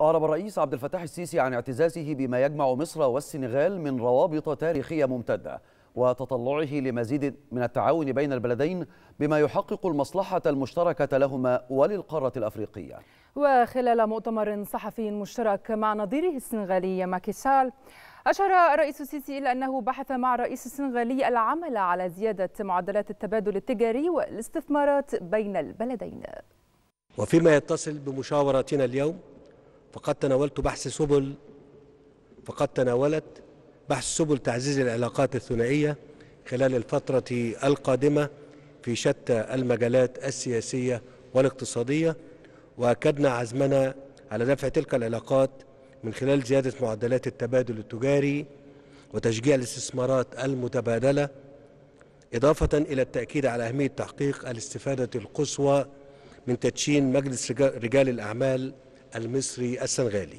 أعرب الرئيس عبد الفتاح السيسي عن اعتزازه بما يجمع مصر والسنغال من روابط تاريخية ممتدة وتطلعه لمزيد من التعاون بين البلدين بما يحقق المصلحة المشتركة لهما وللقارة الأفريقية وخلال مؤتمر صحفي مشترك مع نظيره السنغالي ماكيسال أشار الرئيس السيسي إلى أنه بحث مع الرئيس السنغالي العمل على زيادة معدلات التبادل التجاري والاستثمارات بين البلدين وفيما يتصل بمشاورتنا اليوم فقد تناولت بحث سبل فقد تناولت بحث سبل تعزيز العلاقات الثنائية خلال الفترة القادمة في شتى المجالات السياسية والاقتصادية وأكدنا عزمنا على دفع تلك العلاقات من خلال زيادة معدلات التبادل التجاري وتشجيع الاستثمارات المتبادلة إضافة إلى التأكيد على أهمية تحقيق الاستفادة القصوى من تدشين مجلس رجال الأعمال المصري السنغالي